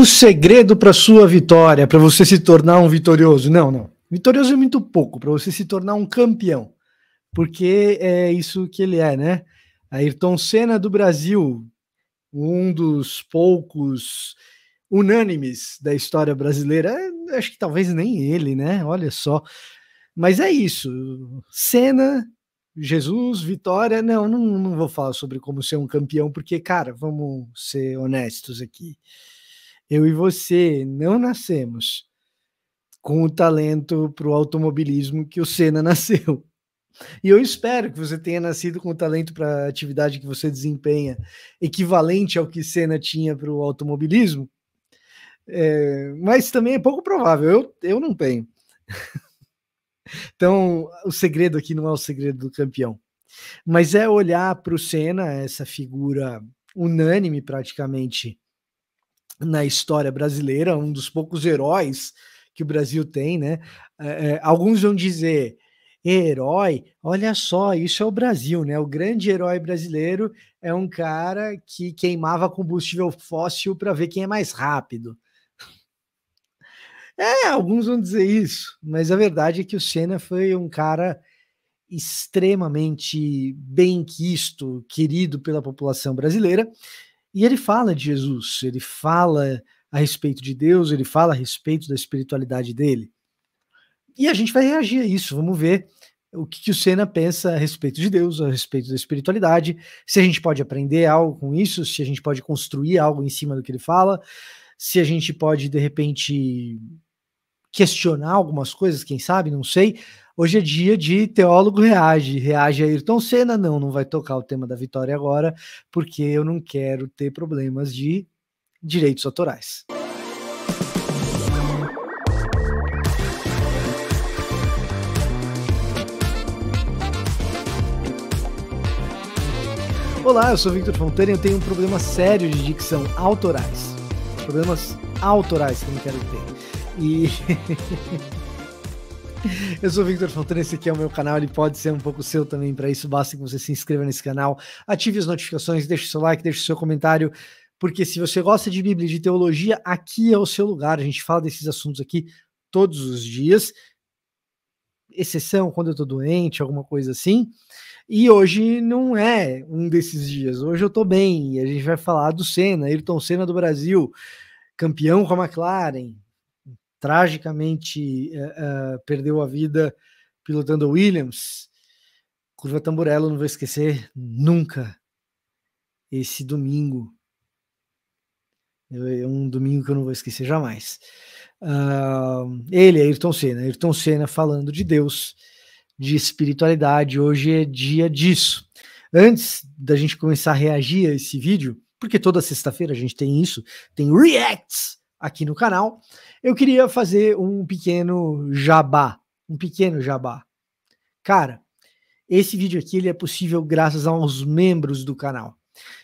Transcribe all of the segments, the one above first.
o segredo para sua vitória, para você se tornar um vitorioso. Não, não. Vitorioso é muito pouco, para você se tornar um campeão. Porque é isso que ele é, né? Ayrton Senna do Brasil, um dos poucos unânimes da história brasileira. É, acho que talvez nem ele, né? Olha só. Mas é isso. Senna, Jesus, Vitória. Não, não, não vou falar sobre como ser um campeão, porque, cara, vamos ser honestos aqui eu e você não nascemos com o talento para o automobilismo que o Senna nasceu. E eu espero que você tenha nascido com o talento para a atividade que você desempenha, equivalente ao que Senna tinha para o automobilismo. É, mas também é pouco provável, eu, eu não tenho. então, o segredo aqui não é o segredo do campeão, mas é olhar para o Senna, essa figura unânime praticamente na história brasileira, um dos poucos heróis que o Brasil tem, né? É, é, alguns vão dizer herói, olha só, isso é o Brasil, né? O grande herói brasileiro é um cara que queimava combustível fóssil para ver quem é mais rápido. É, alguns vão dizer isso, mas a verdade é que o Senna foi um cara extremamente bem quisto, querido pela população brasileira, e ele fala de Jesus, ele fala a respeito de Deus, ele fala a respeito da espiritualidade dele. E a gente vai reagir a isso, vamos ver o que, que o Senna pensa a respeito de Deus, a respeito da espiritualidade, se a gente pode aprender algo com isso, se a gente pode construir algo em cima do que ele fala, se a gente pode, de repente, questionar algumas coisas, quem sabe, não sei. Hoje é dia de teólogo reage. Reage a Ayrton Senna. Não, não vai tocar o tema da vitória agora, porque eu não quero ter problemas de direitos autorais. Olá, eu sou Victor Fonteira e eu tenho um problema sério de dicção autorais. Problemas autorais que eu não quero ter. E. Eu sou o Victor Fontana, esse aqui é o meu canal, ele pode ser um pouco seu também, para isso basta que você se inscreva nesse canal, ative as notificações, deixe seu like, deixe seu comentário, porque se você gosta de Bíblia e de teologia, aqui é o seu lugar, a gente fala desses assuntos aqui todos os dias, exceção quando eu tô doente, alguma coisa assim. E hoje não é um desses dias. Hoje eu tô bem e a gente vai falar do Senna, Ayrton Senna do Brasil, campeão com a McLaren, tragicamente eh, eh, perdeu a vida pilotando Williams. Curva Tamburello, não vou esquecer nunca esse domingo. É um domingo que eu não vou esquecer jamais. Uh, ele, Ayrton Senna. Ayrton Senna falando de Deus, de espiritualidade. Hoje é dia disso. Antes da gente começar a reagir a esse vídeo, porque toda sexta-feira a gente tem isso, tem reacts aqui no canal, eu queria fazer um pequeno jabá, um pequeno jabá. Cara, esse vídeo aqui ele é possível graças aos membros do canal.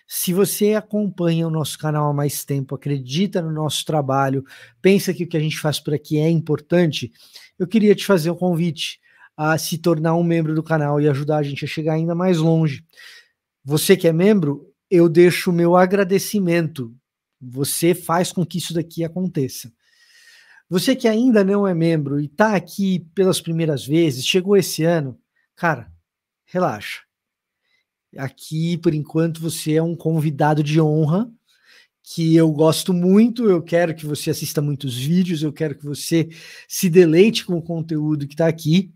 Se você acompanha o nosso canal há mais tempo, acredita no nosso trabalho, pensa que o que a gente faz por aqui é importante, eu queria te fazer um convite a se tornar um membro do canal e ajudar a gente a chegar ainda mais longe. Você que é membro, eu deixo o meu agradecimento você faz com que isso daqui aconteça. Você que ainda não é membro e está aqui pelas primeiras vezes, chegou esse ano, cara, relaxa. Aqui, por enquanto, você é um convidado de honra que eu gosto muito. Eu quero que você assista muitos vídeos, eu quero que você se deleite com o conteúdo que está aqui.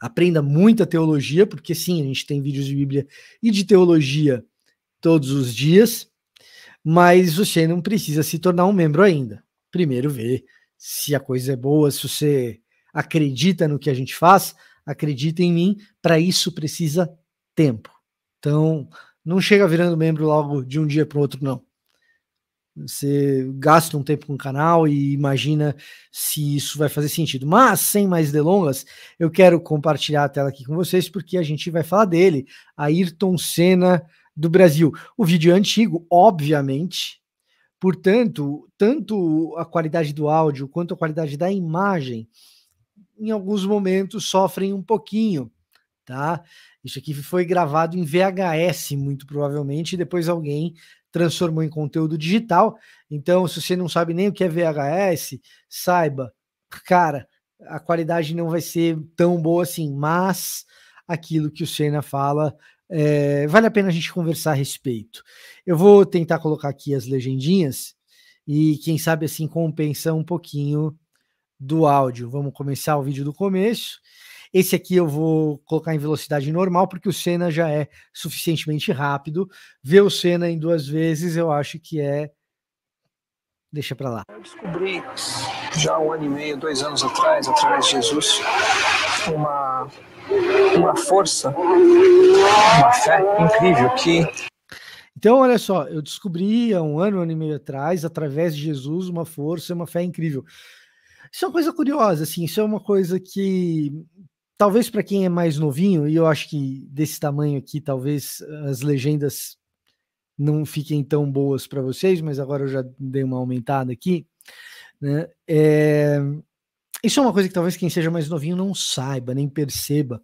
Aprenda muita teologia, porque sim, a gente tem vídeos de Bíblia e de teologia todos os dias mas você não precisa se tornar um membro ainda. Primeiro ver se a coisa é boa, se você acredita no que a gente faz, acredita em mim, para isso precisa tempo. Então, não chega virando membro logo de um dia para o outro, não. Você gasta um tempo com o canal e imagina se isso vai fazer sentido. Mas, sem mais delongas, eu quero compartilhar a tela aqui com vocês, porque a gente vai falar dele. Ayrton Senna do Brasil. O vídeo é antigo, obviamente. Portanto, tanto a qualidade do áudio quanto a qualidade da imagem, em alguns momentos, sofrem um pouquinho, tá? Isso aqui foi gravado em VHS, muito provavelmente, e depois alguém transformou em conteúdo digital. Então, se você não sabe nem o que é VHS, saiba, cara, a qualidade não vai ser tão boa assim, mas aquilo que o Senna fala é, vale a pena a gente conversar a respeito. Eu vou tentar colocar aqui as legendinhas e quem sabe assim compensa um pouquinho do áudio. Vamos começar o vídeo do começo. Esse aqui eu vou colocar em velocidade normal, porque o Senna já é suficientemente rápido. Ver o Senna em duas vezes, eu acho que é. Deixa para lá. Eu descobri já um ano e meio, dois anos atrás, através de Jesus, uma, uma força, uma fé incrível que. Então, olha só, eu descobri há um ano, um ano e meio atrás, através de Jesus, uma força, uma fé incrível. Isso é uma coisa curiosa, assim, isso é uma coisa que talvez para quem é mais novinho, e eu acho que desse tamanho aqui, talvez as legendas não fiquem tão boas para vocês, mas agora eu já dei uma aumentada aqui, né? É, isso é uma coisa que talvez quem seja mais novinho não saiba, nem perceba,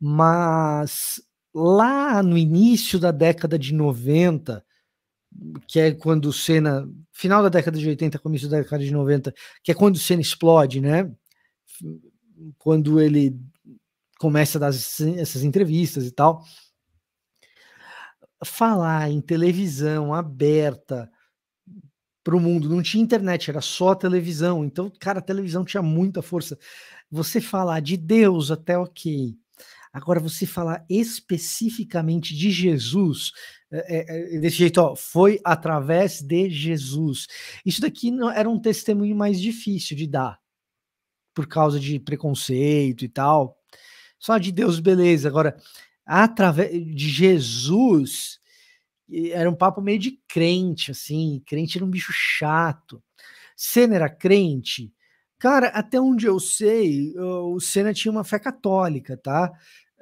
mas lá no início da década de 90, que é quando o Senna, final da década de 80, começo da década de 90, que é quando o Senna explode, né? Quando ele começa a dar essas entrevistas e tal. Falar em televisão aberta para o mundo. Não tinha internet, era só televisão. Então, cara, a televisão tinha muita força. Você falar de Deus até ok. Agora, você falar especificamente de Jesus, é, é, é, desse jeito, ó, foi através de Jesus. Isso daqui não, era um testemunho mais difícil de dar, por causa de preconceito e tal. Só de Deus, beleza. Agora, através de Jesus, era um papo meio de crente, assim. Crente era um bicho chato. Senna era crente? Cara, até onde eu sei, o Senna tinha uma fé católica, tá?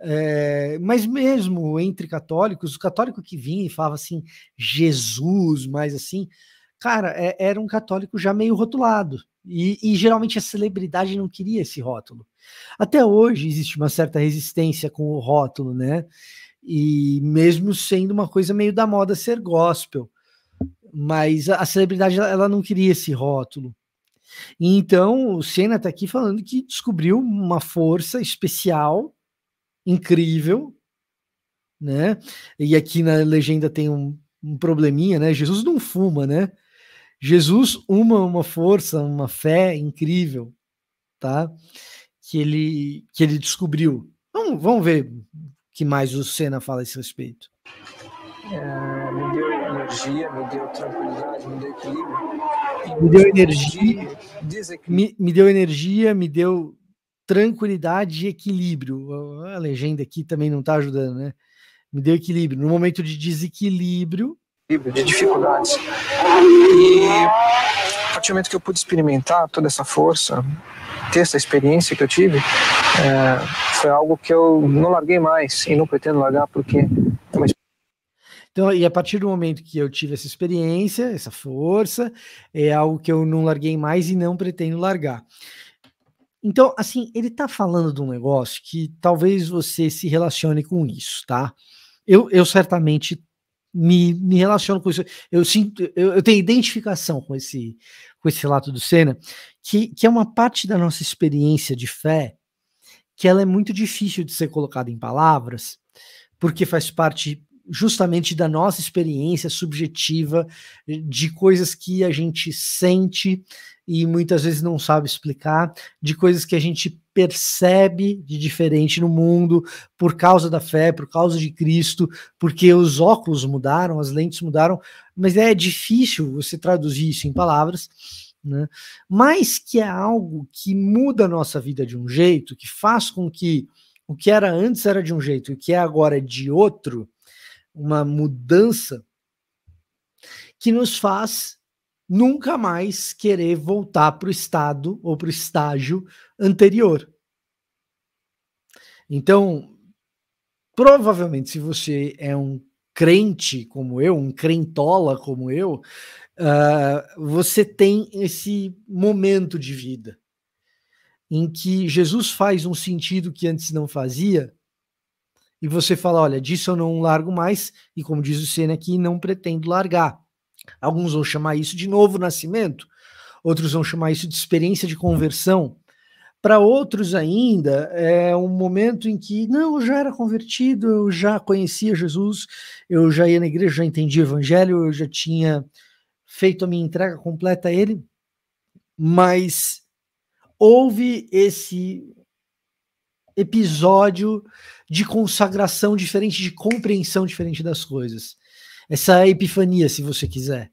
É, mas mesmo entre católicos, o católico que vinha e falava assim, Jesus, mais assim, cara, é, era um católico já meio rotulado. E, e, geralmente a celebridade não queria esse rótulo. Até hoje existe uma certa resistência com o rótulo, né? e mesmo sendo uma coisa meio da moda ser gospel, mas a, celebridade ela não queria esse rótulo. Então o Senna está aqui falando que descobriu uma força especial, incrível, né? E aqui na legenda tem um, um probleminha, né? Jesus não fuma, né? Jesus uma uma força, uma fé incrível, tá? Que ele que ele descobriu. Vamos, vamos ver que mais o Senna fala a esse respeito? É, me deu energia, me deu tranquilidade, me deu equilíbrio. me deu energia, me, me deu energia, me deu tranquilidade e equilíbrio. A legenda aqui também não está ajudando, né? Me deu equilíbrio. No momento de desequilíbrio. De dificuldades. E a partir do momento que eu pude experimentar toda essa força, ter essa experiência que eu tive é, foi algo que eu não larguei mais e não pretendo largar porque é uma então, e a partir do momento que eu tive essa experiência, essa força, é algo que eu não larguei mais e não pretendo largar. Então, assim, ele tá falando de um negócio que talvez você se relacione com isso, tá? Eu, eu certamente me, me relaciono com isso. Eu sinto, eu, eu tenho identificação com esse, com esse relato do Senna, que, que é uma parte da nossa experiência de fé que ela é muito difícil de ser colocada em palavras, porque faz parte justamente da nossa experiência subjetiva de coisas que a gente sente, e muitas vezes não sabe explicar, de coisas que a gente percebe de diferente no mundo por causa da fé, por causa de Cristo, porque os óculos mudaram, as lentes mudaram, mas é difícil você traduzir isso em palavras. Né? Mas que é algo que muda a nossa vida de um jeito, que faz com que o que era antes era de um jeito e o que é agora é de outro, uma mudança que nos faz nunca mais querer voltar para o estado ou para o estágio anterior. Então, provavelmente, se você é um crente como eu, um crentola como eu, uh, você tem esse momento de vida em que Jesus faz um sentido que antes não fazia e você fala: olha, disso eu não largo mais, e como diz o Senna aqui, não pretendo largar. Alguns vão chamar isso de novo nascimento, outros vão chamar isso de experiência de conversão. Para outros ainda, é um momento em que, não, eu já era convertido, eu já conhecia Jesus, eu já ia na igreja, já entendi o evangelho, eu já tinha feito a minha entrega completa a ele, mas houve esse episódio de consagração diferente, de compreensão diferente das coisas essa epifania, se você quiser.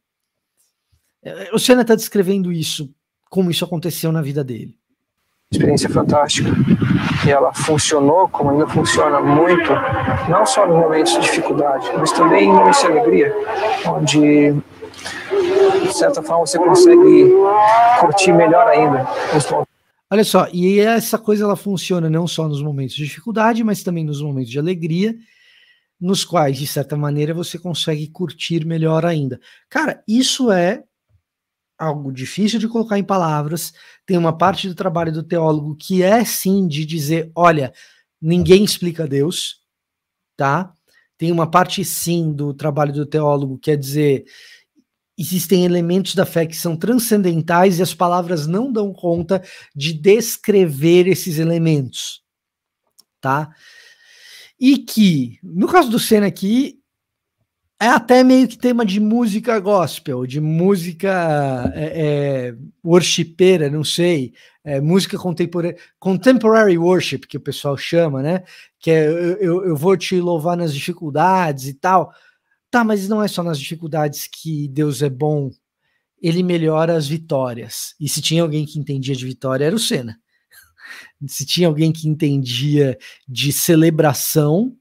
O Senna está descrevendo isso, como isso aconteceu na vida dele. Experiência fantástica. E ela funcionou, como ainda funciona muito, não só nos momentos de dificuldade, mas também em momentos de alegria, onde de certa forma você consegue curtir melhor ainda. Olha só, e essa coisa ela funciona não só nos momentos de dificuldade, mas também nos momentos de alegria nos quais, de certa maneira, você consegue curtir melhor ainda. Cara, isso é algo difícil de colocar em palavras. Tem uma parte do trabalho do teólogo que é sim de dizer: olha, ninguém explica Deus, tá? Tem uma parte sim do trabalho do teólogo que é dizer: existem elementos da fé que são transcendentais e as palavras não dão conta de descrever esses elementos, tá? E que, no caso do Senna aqui, é até meio que tema de música gospel, de música é, é não sei, é, música contemporânea, contemporary worship, que o pessoal chama, né? Que é eu, eu vou te louvar nas dificuldades e tal. Tá, mas não é só nas dificuldades que Deus é bom, ele melhora as vitórias. E se tinha alguém que entendia de vitória, era o Senna se tinha alguém que entendia de celebração,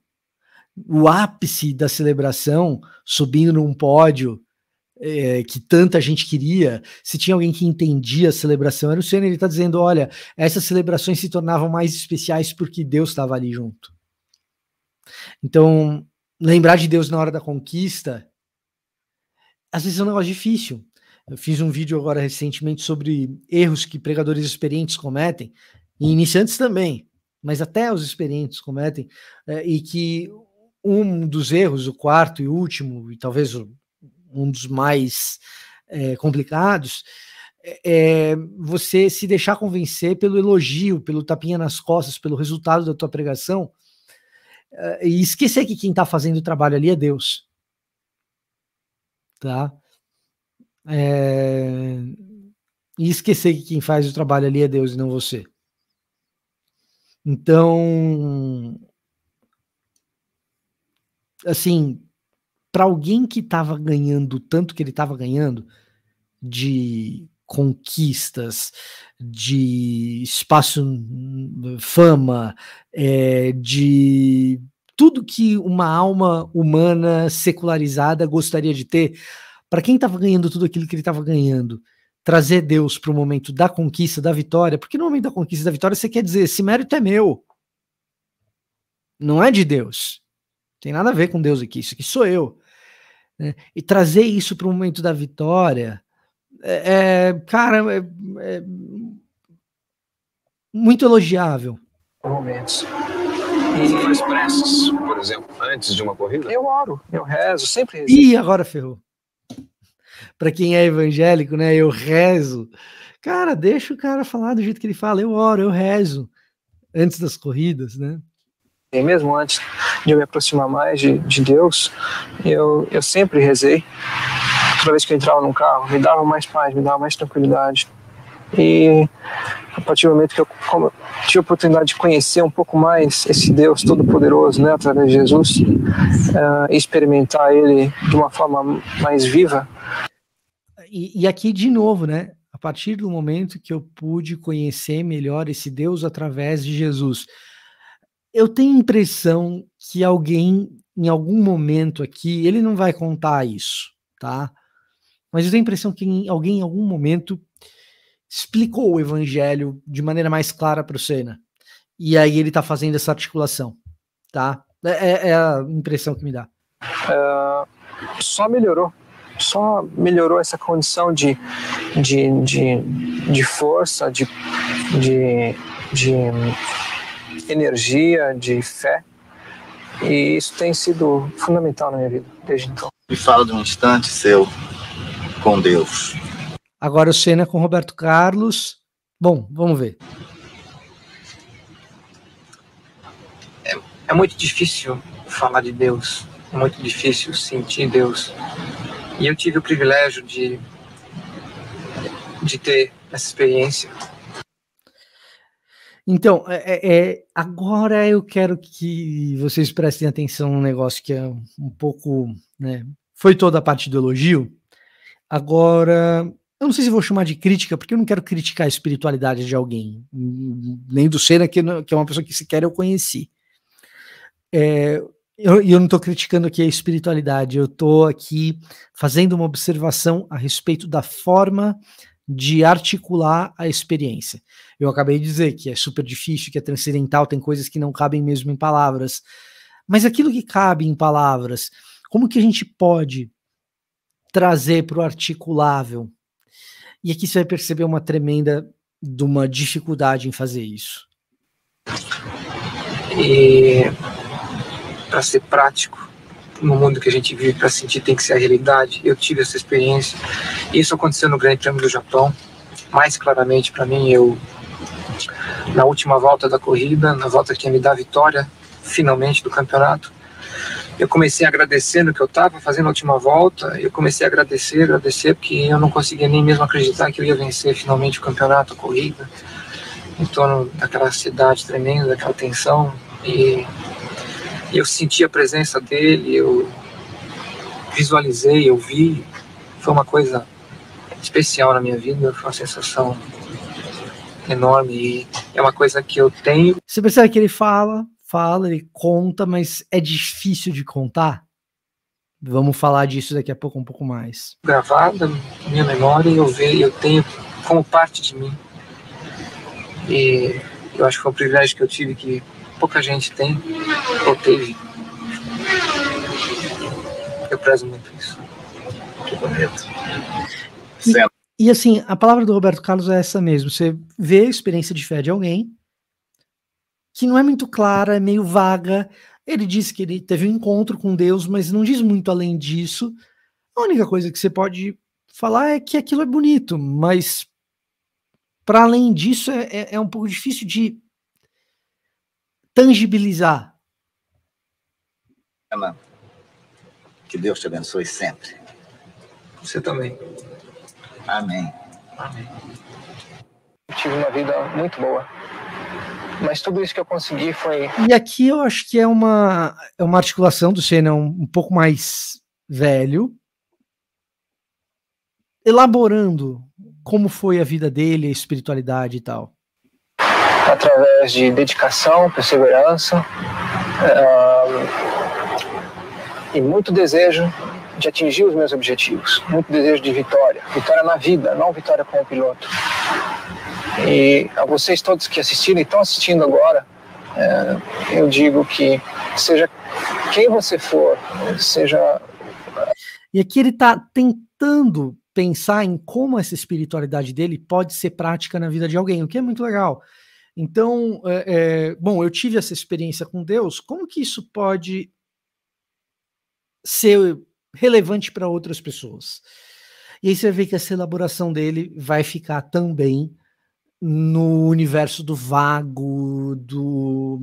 o ápice da celebração, subindo num pódio é, que tanta gente queria, se tinha alguém que entendia a celebração, era o Senhor, ele está dizendo: olha, essas celebrações se tornavam mais especiais porque Deus estava ali junto. Então, lembrar de Deus na hora da conquista, às vezes é um negócio difícil. Eu fiz um vídeo agora recentemente sobre erros que pregadores experientes cometem e iniciantes também, mas até os experientes cometem, é, e que um dos erros, o quarto e último, e talvez um dos mais eh, é, complicados, é você se deixar convencer pelo elogio, pelo tapinha nas costas, pelo resultado da tua pregação, é, e esquecer que quem está fazendo o trabalho ali é Deus. Tá? É, e esquecer que quem faz o trabalho ali é Deus e não você. Então, assim, para alguém que estava ganhando tanto que ele estava ganhando de conquistas, de espaço, fama, é, de tudo que uma alma humana secularizada gostaria de ter, para quem estava ganhando tudo aquilo que ele estava ganhando trazer Deus para o momento da conquista, da vitória, porque no momento da conquista, da vitória, você quer dizer, esse mérito é meu, não é de Deus, tem nada a ver com Deus aqui, isso aqui sou eu. Né? E trazer isso para o momento da vitória, é, é cara, é, é muito elogiável. Momentos. Você faz preces, por exemplo, antes de uma corrida? Eu oro, eu rezo, sempre rezo. Ih, agora ferrou para quem é evangélico, né? Eu rezo. Cara, deixa o cara falar do jeito que ele fala. Eu oro, eu rezo antes das corridas, né? E é mesmo antes de eu me aproximar mais de, de Deus, eu, eu sempre rezei. Toda vez que eu entrava num carro, me dava mais paz, me dava mais tranquilidade. E a partir do momento que eu tive a oportunidade de conhecer um pouco mais esse Deus Todo-Poderoso, né, através de Jesus, uh, experimentar Ele de uma forma mais viva, e, e aqui, de novo, né? A partir do momento que eu pude conhecer melhor esse Deus através de Jesus, eu tenho a impressão que alguém, em algum momento aqui, ele não vai contar isso, tá? Mas eu tenho a impressão que alguém, em algum momento, explicou o evangelho de maneira mais clara para o Senna. E aí ele está fazendo essa articulação, tá? É, é, é, a impressão que me dá. É, só melhorou só melhorou essa condição de, de, de, de força, de, de, de energia, de fé. E isso tem sido fundamental na minha vida desde então. Me fala de um instante seu com Deus. Agora o Senna é com Roberto Carlos. Bom, vamos ver. É, é muito difícil falar de Deus. É muito difícil sentir Deus. E eu tive o privilégio de, de ter essa experiência. Então, é, é, é, agora eu quero que vocês prestem atenção num negócio que é um pouco. Né, foi toda a parte do elogio. Agora, eu não sei se vou chamar de crítica, porque eu não quero criticar a espiritualidade de alguém, nem do Senna, que, que é uma pessoa que sequer eu conheci. É, eu, eu não estou criticando aqui a espiritualidade, eu estou aqui fazendo uma observação a respeito da forma de articular a experiência. Eu acabei de dizer que é super difícil, que é transcendental, tem coisas que não cabem mesmo em palavras. Mas aquilo que cabe em palavras, como que a gente pode trazer para o articulável? E aqui você vai perceber uma tremenda de uma dificuldade em fazer isso. E é, para ser prático no mundo que a gente vive para sentir tem que ser a realidade. Eu tive essa experiência. Isso aconteceu no Grande Prêmio do Japão. Mais claramente para mim, eu na última volta da corrida, na volta que ia me dar a vitória finalmente do campeonato, eu comecei agradecendo que eu estava fazendo a última volta. Eu comecei a agradecer, agradecer porque eu não conseguia nem mesmo acreditar que eu ia vencer finalmente o campeonato, a corrida. Em torno daquela cidade tremenda, daquela tensão e eu senti a presença dele, eu visualizei, eu vi. Foi uma coisa especial na minha vida, foi uma sensação enorme e é uma coisa que eu tenho. Você percebe que ele fala, fala, ele conta, mas é difícil de contar? Vamos falar disso daqui a pouco um pouco mais. Gravada minha memória, eu vejo, eu tenho como parte de mim. E eu acho que foi um privilégio que eu tive que pouca gente tem ou teve. Eu prezo muito isso. Que bonito. E assim, a palavra do Roberto Carlos é essa mesmo. Você vê a experiência de fé de alguém que não é muito clara, é meio vaga. Ele diz que ele teve um encontro com Deus, mas não diz muito além disso. A única coisa que você pode falar é que aquilo é bonito, mas para além disso é, é, é, um pouco difícil de tangibilizar. Ana, que Deus te abençoe sempre. Você também. Amém. Amém. Eu tive uma vida muito boa. Mas tudo isso que eu consegui foi. E aqui eu acho que é uma, é uma articulação do Senna um, um pouco mais velho, elaborando como foi a vida dele, a espiritualidade e tal. Através de dedicação, perseverança uh, e muito desejo de atingir os meus objetivos, muito desejo de vitória, vitória na vida, não vitória como piloto. E a vocês todos que assistiram e estão assistindo agora, eh, eu digo que seja quem você for, seja. E aqui ele está tentando pensar em como essa espiritualidade dele pode ser prática na vida de alguém, o que é muito legal. Então, é, é, bom, eu tive essa experiência com Deus, como que isso pode ser relevante para outras pessoas? E aí você vê que essa elaboração dele vai ficar também no universo do vago, do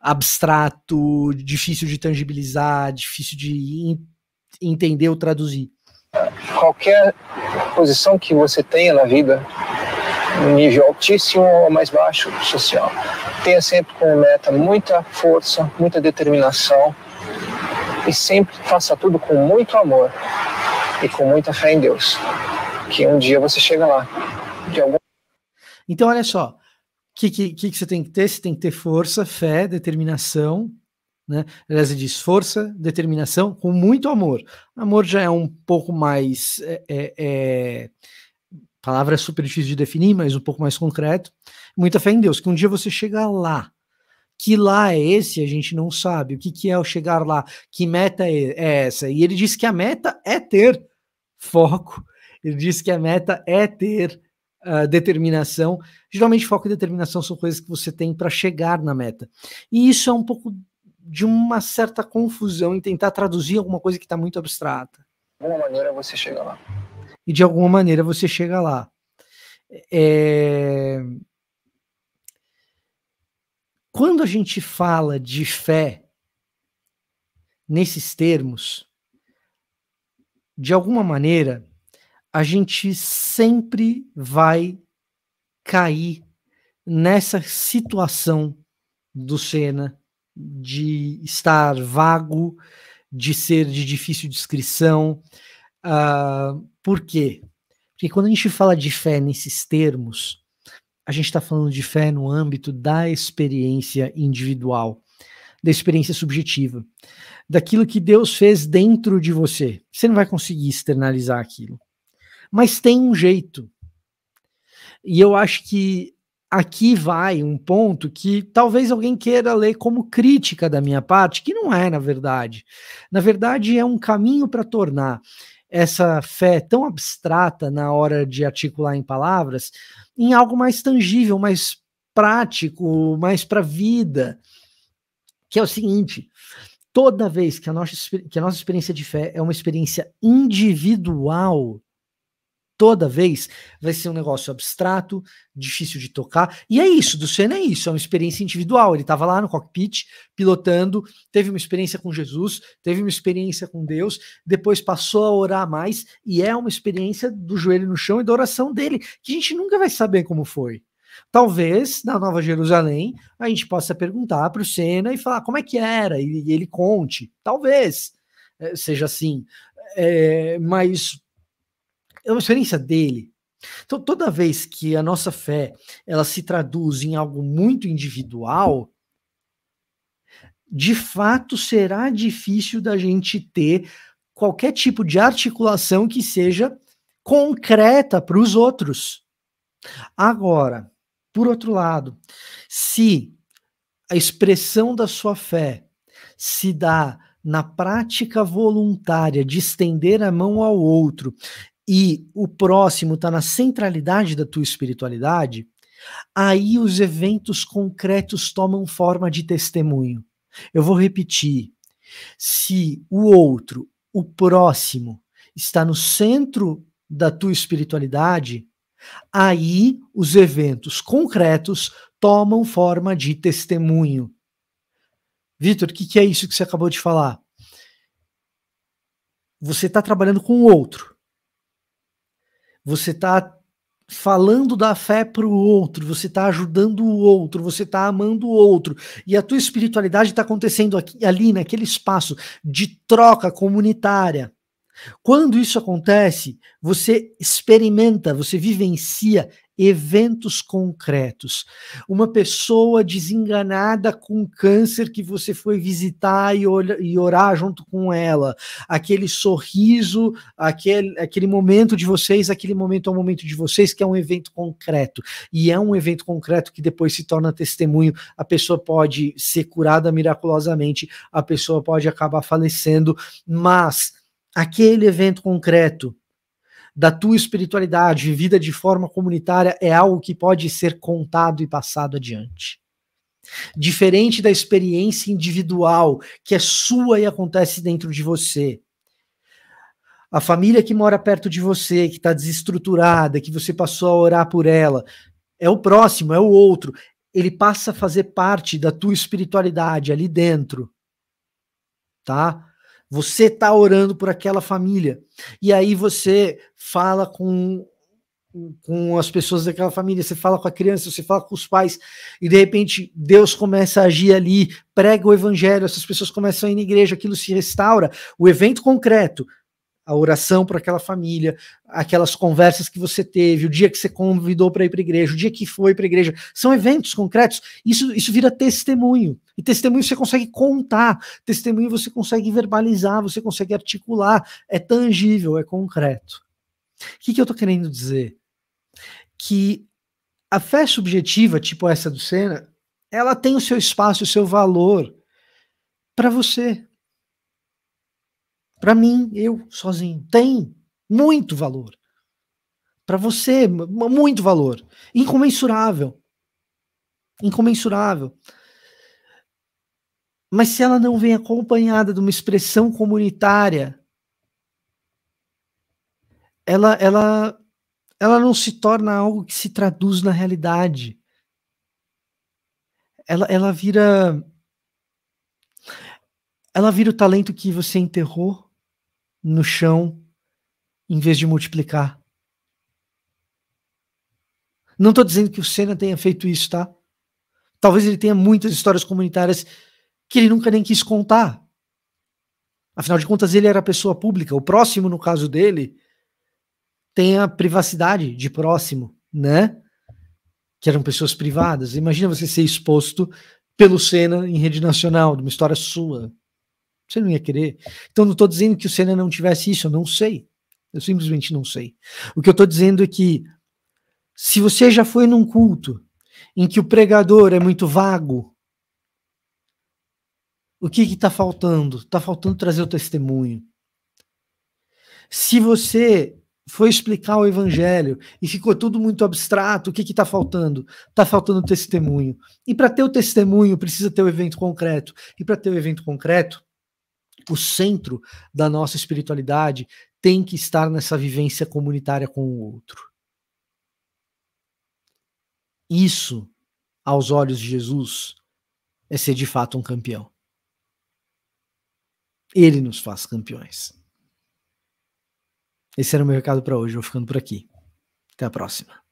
abstrato, difícil de tangibilizar, difícil de entender ou traduzir. Qualquer posição que você tenha na vida, nível altíssimo ou mais baixo social. Tenha sempre como meta muita força, muita determinação e sempre faça tudo com muito amor e com muita fé em Deus, que um dia você chega lá. Algum... Então, olha só, o que, que, que você tem que ter? Você tem que ter força, fé, determinação, né? Aliás, ele diz força, determinação, com muito amor. Amor já é um pouco mais é, é, é Palavra é super difícil de definir, mas um pouco mais concreto. Muita fé em Deus, que um dia você chega lá. Que lá é esse? A gente não sabe. O que, que é o chegar lá? Que meta é, é essa? E ele diz que a meta é ter foco. Ele diz que a meta é ter uh, determinação. Geralmente, foco e determinação são coisas que você tem para chegar na meta. E isso é um pouco de uma certa confusão em tentar traduzir alguma coisa que está muito abstrata. De alguma maneira você chega lá e de alguma maneira você chega lá. É... Quando a gente fala de fé nesses termos, de alguma maneira, a gente sempre vai cair nessa situação do Senna de estar vago, de ser de difícil descrição. Uh, por quê? Porque quando a gente fala de fé nesses termos, a gente está falando de fé no âmbito da experiência individual, da experiência subjetiva, daquilo que Deus fez dentro de você. Você não vai conseguir externalizar aquilo. Mas tem um jeito. E eu acho que aqui vai um ponto que talvez alguém queira ler como crítica da minha parte, que não é, na verdade. Na verdade, é um caminho para tornar essa fé tão abstrata na hora de articular em palavras em algo mais tangível, mais prático, mais para a vida, que é o seguinte: toda vez que a, nossa, que a nossa experiência de fé é uma experiência individual, toda vez, vai ser um negócio abstrato, difícil de tocar. E é isso, do Senna é isso, é uma experiência individual. Ele estava lá no cockpit, pilotando, teve uma experiência com Jesus, teve uma experiência com Deus, depois passou a orar mais, e é uma experiência do joelho no chão e da oração dele, que a gente nunca vai saber como foi. Talvez na Nova Jerusalém a gente possa perguntar para o Senna e falar como é que era, e ele conte. Talvez eh, seja assim. É, mas é uma experiência dele. Então, toda vez que a nossa fé ela se traduz em algo muito individual, de fato será difícil da gente ter qualquer tipo de articulação que seja concreta para os outros. Agora, por outro lado, se a expressão da sua fé se dá na prática voluntária de estender a mão ao outro, e o próximo está na centralidade da tua espiritualidade, aí os eventos concretos tomam forma de testemunho. Eu vou repetir. Se o outro, o próximo, está no centro da tua espiritualidade, aí os eventos concretos tomam forma de testemunho. Vitor, o que, que, é isso que você acabou de falar? Você está trabalhando com o outro você está falando da fé para o outro, você está ajudando o outro, você está amando o outro, e a tua espiritualidade está acontecendo aqui, ali naquele espaço de troca comunitária. Quando isso acontece, você experimenta, você vivencia eventos concretos. Uma pessoa desenganada com câncer que você foi visitar e, olha, e orar junto com ela. Aquele sorriso, aquele, aquele momento de vocês, aquele momento é o momento de vocês, que é um evento concreto. E é um evento concreto que depois se torna testemunho. A pessoa pode ser curada miraculosamente, a pessoa pode acabar falecendo, mas aquele evento concreto da tua espiritualidade, vivida de forma comunitária, é algo que pode ser contado e passado adiante. Diferente da experiência individual, que é sua e acontece dentro de você. A família que mora perto de você, que está desestruturada, que você passou a orar por ela, é o próximo, é o outro. Ele passa a fazer parte da tua espiritualidade ali dentro. Tá? Você está orando por aquela família. E aí você fala com, com as pessoas daquela família, você fala com a criança, você fala com os pais, e de repente Deus começa a agir ali, prega o evangelho, essas pessoas começam a ir na igreja, aquilo se restaura. O evento concreto a oração para aquela família, aquelas conversas que você teve, o dia que você convidou para ir para a igreja, o dia que foi para a igreja, são eventos concretos. Isso, isso vira testemunho. E testemunho você consegue contar, testemunho você consegue verbalizar, você consegue articular, é tangível, é concreto. O que, que eu estou querendo dizer? Que a fé subjetiva, tipo essa do Senna, ela tem o seu espaço, o seu valor para você, para mim, eu sozinho, tem muito valor. Para você, muito valor. Incomensurável. Incomensurável. Mas se ela não vem acompanhada de uma expressão comunitária, ela, ela, ela não se torna algo que se traduz na realidade. Ela, ela vira. Ela vira o talento que você enterrou no chão em vez de multiplicar. Não estou dizendo que o Senna tenha feito isso, tá? Talvez ele tenha muitas histórias comunitárias que ele nunca nem quis contar. Afinal de contas, ele era pessoa pública. O próximo, no caso dele, tem a privacidade de próximo, né? Que eram pessoas privadas. Imagina você ser exposto pelo Senna em rede nacional, de uma história sua. Você não ia querer. Então, não estou dizendo que o Senna não tivesse isso, eu não sei. Eu simplesmente não sei. O que eu estou dizendo é que se você já foi num culto em que o pregador é muito vago, o que está faltando? Está faltando trazer o testemunho. Se você foi explicar o evangelho e ficou tudo muito abstrato, o que está faltando? Está faltando testemunho. E para ter o testemunho, precisa ter o evento concreto. E para ter o evento concreto, o centro da nossa espiritualidade tem que estar nessa vivência comunitária com o outro. Isso, aos olhos de Jesus, é ser de fato um campeão. Ele nos faz campeões. Esse era o meu recado para hoje. Eu vou ficando por aqui. Até a próxima.